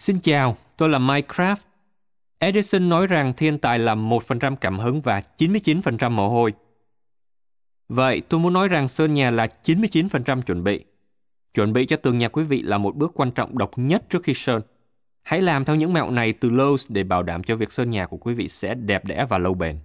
Xin chào, tôi là Minecraft. Edison nói rằng thiên tài là 1% cảm hứng và 99% mồ hôi. Vậy tôi muốn nói rằng sơn nhà là 99% chuẩn bị. Chuẩn bị cho tường nhà quý vị là một bước quan trọng độc nhất trước khi sơn. Hãy làm theo những mẹo này từ Lowe's để bảo đảm cho việc sơn nhà của quý vị sẽ đẹp đẽ và lâu bền.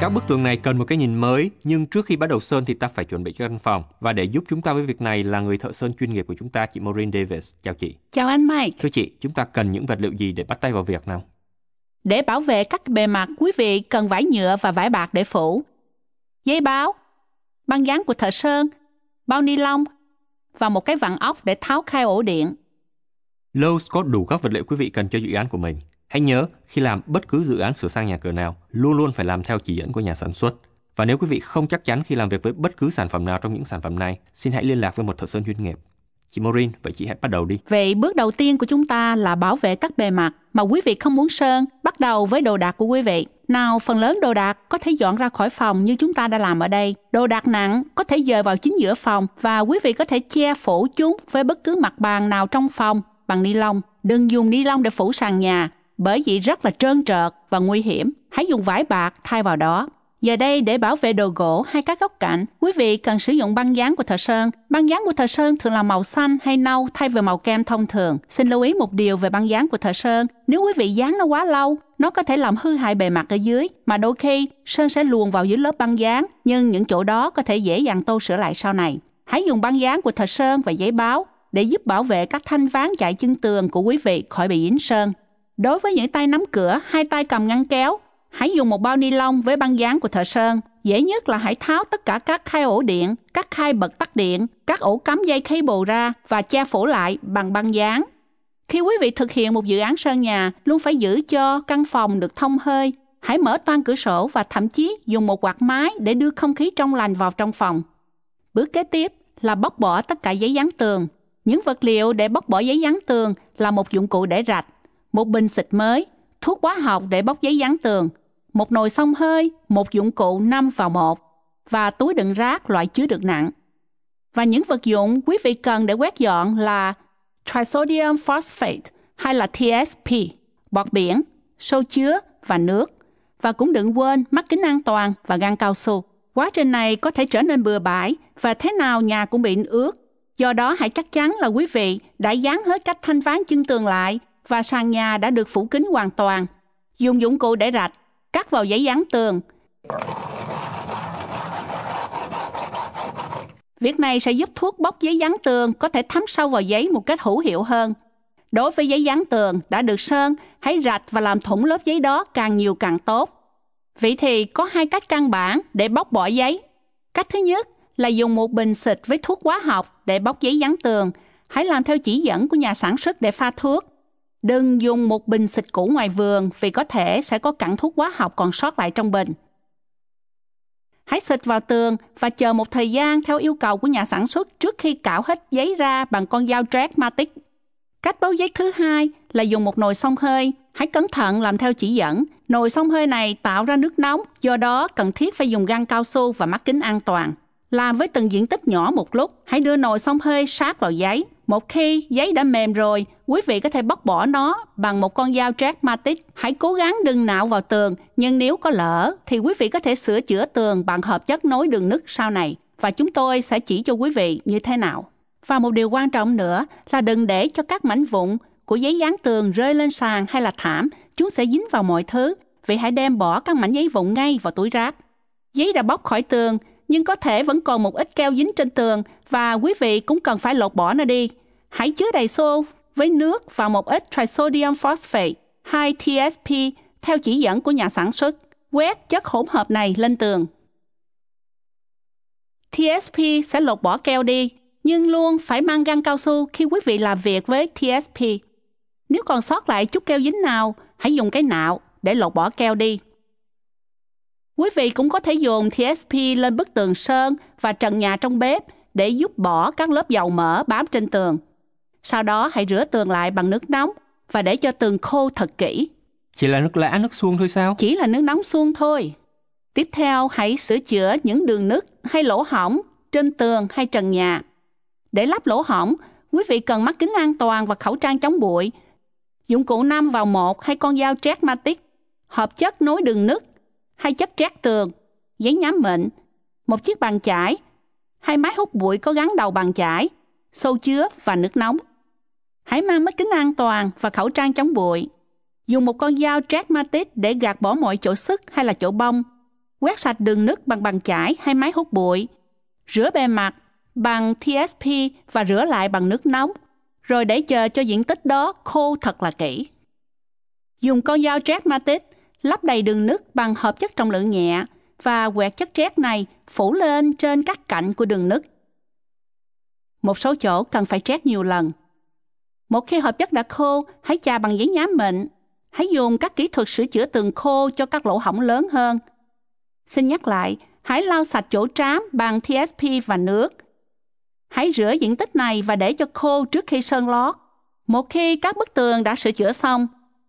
Các bức tường này cần một cái nhìn mới, nhưng trước khi bắt đầu sơn thì ta phải chuẩn bị cho căn phòng. Và để giúp chúng ta với việc này là người thợ sơn chuyên nghiệp của chúng ta, chị Maureen Davis. Chào chị. Chào anh Mike. Thưa chị, chúng ta cần những vật liệu gì để bắt tay vào việc nào? Để bảo vệ các bề mặt, quý vị cần vải nhựa và vải bạc để phủ, giấy báo, băng dán của thợ sơn, bao ni lông và một cái vặn ốc để tháo khai ổ điện. Lowe's có đủ các vật liệu quý vị cần cho dự án của mình. Hãy nhớ, khi làm bất cứ dự án sửa sang nhà cửa nào, luôn luôn phải làm theo chỉ dẫn của nhà sản xuất. Và nếu quý vị không chắc chắn khi làm việc với bất cứ sản phẩm nào trong những sản phẩm này, xin hãy liên lạc với một thợ sơn chuyên nghiệp. Chị Maureen, vậy chị hãy bắt đầu đi. Vậy bước đầu tiên của chúng ta là bảo vệ các bề mặt mà quý vị không muốn sơn, bắt đầu với đồ đạc của quý vị. Nào, phần lớn đồ đạc có thể dọn ra khỏi phòng như chúng ta đã làm ở đây. Đồ đạc nặng có thể dời vào chính giữa phòng và quý vị có thể che phủ chúng với bất cứ mặt bàn nào trong phòng bằng ni lông. Đừng dùng ni lông để phủ sàn nhà bởi vì rất là trơn trợt và nguy hiểm. Hãy dùng vải bạc thay vào đó. Giờ đây để bảo vệ đồ gỗ hay các góc cạnh, quý vị cần sử dụng băng dán của thợ sơn. Băng dán của thợ sơn thường là màu xanh hay nâu thay vì màu kem thông thường. Xin lưu ý một điều về băng dán của thợ sơn, nếu quý vị dán nó quá lâu, nó có thể làm hư hại bề mặt ở dưới, mà đôi khi sơn sẽ luồn vào dưới lớp băng dán, nhưng những chỗ đó có thể dễ dàng tô sửa lại sau này. Hãy dùng băng dán của thợ sơn và giấy báo để giúp bảo vệ các thanh ván chạy chân tường của quý vị khỏi bị dính sơn. Đối với những tay nắm cửa, hai tay cầm ngăn kéo, hãy dùng một bao ni lông với băng dán của thợ sơn. Dễ nhất là hãy tháo tất cả các khai ổ điện, các khai bật tắt điện, các ổ cắm dây cable ra và che phủ lại bằng băng dán. Khi quý vị thực hiện một dự án sơn nhà, luôn phải giữ cho căn phòng được thông hơi. Hãy mở toan cửa sổ và thậm chí dùng một quạt mái để đưa không khí trong lành vào trong phòng. Bước kế tiếp là bóc bỏ tất cả giấy dán tường. Những vật liệu để bóc bỏ giấy dán tường là một dụng cụ để rạch một bình xịt mới, thuốc hóa học để bóc giấy dán tường, một nồi xông hơi, một dụng cụ năm vào một và túi đựng rác loại chứa được nặng. Và những vật dụng quý vị cần để quét dọn là trisodium phosphate hay là TSP, bọt biển, sâu chứa và nước. Và cũng đừng quên mắt kính an toàn và găng cao su. Quá trình này có thể trở nên bừa bãi và thế nào nhà cũng bị ướt. Do đó hãy chắc chắn là quý vị đã dán hết cách thanh ván chân tường lại và sàn nhà đã được phủ kính hoàn toàn. Dùng dụng cụ để rạch, cắt vào giấy dán tường. Việc này sẽ giúp thuốc bóc giấy dán tường có thể thấm sâu vào giấy một cách hữu hiệu hơn. Đối với giấy dán tường đã được sơn, hãy rạch và làm thủng lớp giấy đó càng nhiều càng tốt. Vậy thì có hai cách căn bản để bóc bỏ giấy. Cách thứ nhất là dùng một bình xịt với thuốc hóa học để bóc giấy dán tường. Hãy làm theo chỉ dẫn của nhà sản xuất để pha thuốc. Đừng dùng một bình xịt cũ ngoài vườn vì có thể sẽ có cặn thuốc hóa học còn sót lại trong bình. Hãy xịt vào tường và chờ một thời gian theo yêu cầu của nhà sản xuất trước khi cạo hết giấy ra bằng con dao trét matic. Cách báo giấy thứ hai là dùng một nồi xông hơi. Hãy cẩn thận làm theo chỉ dẫn. Nồi xông hơi này tạo ra nước nóng, do đó cần thiết phải dùng găng cao su và mắt kính an toàn. Làm với từng diện tích nhỏ một lúc, hãy đưa nồi xông hơi sát vào giấy một khi giấy đã mềm rồi, quý vị có thể bóc bỏ nó bằng một con dao pragmatic. Hãy cố gắng đừng nạo vào tường, nhưng nếu có lỡ thì quý vị có thể sửa chữa tường bằng hợp chất nối đường nứt sau này và chúng tôi sẽ chỉ cho quý vị như thế nào. Và một điều quan trọng nữa là đừng để cho các mảnh vụn của giấy dán tường rơi lên sàn hay là thảm, chúng sẽ dính vào mọi thứ. vì hãy đem bỏ các mảnh giấy vụn ngay vào túi rác. Giấy đã bóc khỏi tường, nhưng có thể vẫn còn một ít keo dính trên tường và quý vị cũng cần phải lột bỏ nó đi. Hãy chứa đầy xô với nước và một ít trisodium phosphate 2 TSP theo chỉ dẫn của nhà sản xuất. Quét chất hỗn hợp này lên tường. TSP sẽ lột bỏ keo đi, nhưng luôn phải mang găng cao su khi quý vị làm việc với TSP. Nếu còn sót lại chút keo dính nào, hãy dùng cái nạo để lột bỏ keo đi. Quý vị cũng có thể dồn TSP lên bức tường sơn và trần nhà trong bếp để giúp bỏ các lớp dầu mỡ bám trên tường. Sau đó hãy rửa tường lại bằng nước nóng và để cho tường khô thật kỹ. Chỉ là nước lã nước suông thôi sao? Chỉ là nước nóng suông thôi. Tiếp theo hãy sửa chữa những đường nứt hay lỗ hỏng trên tường hay trần nhà. Để lắp lỗ hỏng, quý vị cần mắt kính an toàn và khẩu trang chống bụi. Dụng cụ nam vào một hay con dao trét matic, hợp chất nối đường nứt hai chất trét tường, giấy nhám mịn, một chiếc bàn chải, hai máy hút bụi có gắn đầu bàn chải, xô chứa và nước nóng. Hãy mang mắt kính an toàn và khẩu trang chống bụi. Dùng một con dao trét ma tít để gạt bỏ mọi chỗ sức hay là chỗ bông. Quét sạch đường nước bằng bàn chải hay máy hút bụi. Rửa bề mặt bằng TSP và rửa lại bằng nước nóng, rồi để chờ cho diện tích đó khô thật là kỹ. Dùng con dao trét ma tít lấp đầy đường nứt bằng hợp chất trọng lượng nhẹ và quẹt chất trét này phủ lên trên các cạnh của đường nứt. Một số chỗ cần phải trét nhiều lần. Một khi hợp chất đã khô, hãy chà bằng giấy nhám mịn. Hãy dùng các kỹ thuật sửa chữa tường khô cho các lỗ hỏng lớn hơn. Xin nhắc lại, hãy lau sạch chỗ trám bằng TSP và nước. Hãy rửa diện tích này và để cho khô trước khi sơn lót. Một khi các bức tường đã sửa chữa xong,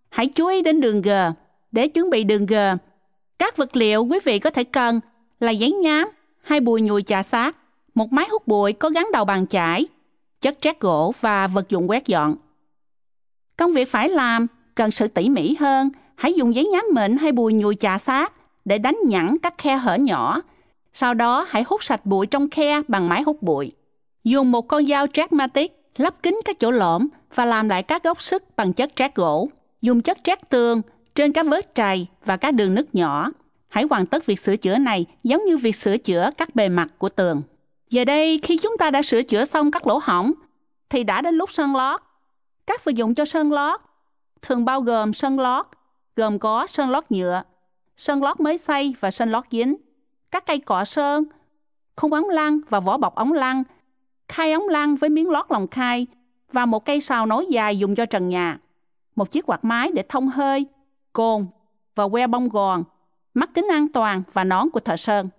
hãy chú ý đến đường G để chuẩn bị đường gờ. Các vật liệu quý vị có thể cần là giấy nhám, hai bùi nhùi chà sát, một máy hút bụi có gắn đầu bàn chải, chất trét gỗ và vật dụng quét dọn. Công việc phải làm cần sự tỉ mỉ hơn, hãy dùng giấy nhám mịn hay bùi nhùi chà sát để đánh nhẵn các khe hở nhỏ. Sau đó hãy hút sạch bụi trong khe bằng máy hút bụi. Dùng một con dao tragmatic lắp kín các chỗ lõm và làm lại các góc sức bằng chất trét gỗ. Dùng chất trét tường trên các vết trầy và các đường nứt nhỏ. Hãy hoàn tất việc sửa chữa này giống như việc sửa chữa các bề mặt của tường. Giờ đây, khi chúng ta đã sửa chữa xong các lỗ hỏng, thì đã đến lúc sơn lót. Các vật dụng cho sơn lót thường bao gồm sơn lót, gồm có sơn lót nhựa, sơn lót mới xây và sơn lót dính, các cây cọ sơn, khung ống lăng và vỏ bọc ống lăng khai ống lăng với miếng lót lòng khai và một cây sào nối dài dùng cho trần nhà, một chiếc quạt mái để thông hơi côn và que bông gòn, mắt kính an toàn và nón của thợ sơn.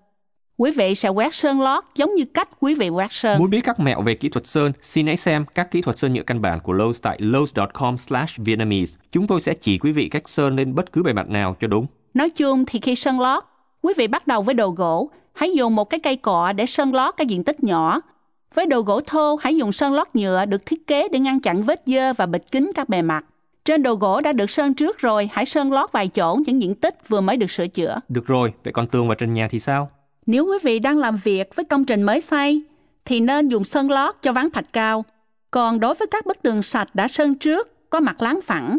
Quý vị sẽ quét sơn lót giống như cách quý vị quét sơn. Muốn biết các mẹo về kỹ thuật sơn, xin hãy xem các kỹ thuật sơn nhựa căn bản của Lowe's tại lowes.com/vietnamese. Chúng tôi sẽ chỉ quý vị cách sơn lên bất cứ bề mặt nào cho đúng. Nói chung thì khi sơn lót, quý vị bắt đầu với đồ gỗ, hãy dùng một cái cây cọ để sơn lót cái diện tích nhỏ. Với đồ gỗ thô, hãy dùng sơn lót nhựa được thiết kế để ngăn chặn vết dơ và bịt kính các bề mặt. Trên đồ gỗ đã được sơn trước rồi, hãy sơn lót vài chỗ những diện tích vừa mới được sửa chữa. Được rồi, vậy còn tường và trên nhà thì sao? Nếu quý vị đang làm việc với công trình mới xây, thì nên dùng sơn lót cho ván thạch cao. Còn đối với các bức tường sạch đã sơn trước, có mặt láng phẳng,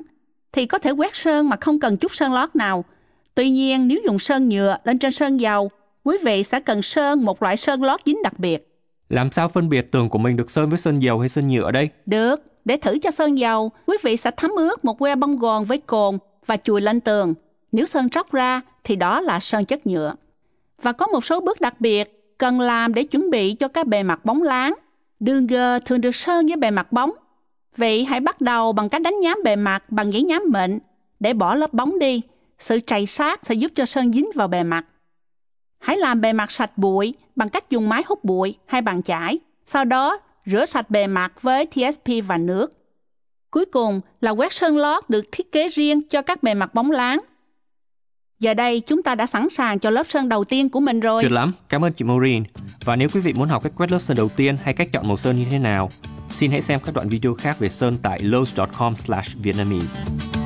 thì có thể quét sơn mà không cần chút sơn lót nào. Tuy nhiên, nếu dùng sơn nhựa lên trên sơn dầu, quý vị sẽ cần sơn một loại sơn lót dính đặc biệt. Làm sao phân biệt tường của mình được sơn với sơn dầu hay sơn nhựa đây? Được, để thử cho sơn dầu, quý vị sẽ thấm ướt một que bông gòn với cồn và chùi lên tường. Nếu sơn tróc ra thì đó là sơn chất nhựa. Và có một số bước đặc biệt cần làm để chuẩn bị cho các bề mặt bóng láng. Đường gờ thường được sơn với bề mặt bóng. Vậy hãy bắt đầu bằng cách đánh nhám bề mặt bằng giấy nhám mịn để bỏ lớp bóng đi. Sự trầy sát sẽ giúp cho sơn dính vào bề mặt. Hãy làm bề mặt sạch bụi bằng cách dùng máy hút bụi hay bàn chải, sau đó rửa sạch bề mặt với TSP và nước. Cuối cùng là quét sơn lót được thiết kế riêng cho các bề mặt bóng láng. Giờ đây chúng ta đã sẵn sàng cho lớp sơn đầu tiên của mình rồi. Tuyệt lắm, cảm ơn chị Maureen. Và nếu quý vị muốn học cách quét lớp sơn đầu tiên hay cách chọn màu sơn như thế nào, xin hãy xem các đoạn video khác về sơn tại lowes.com/vietnamese.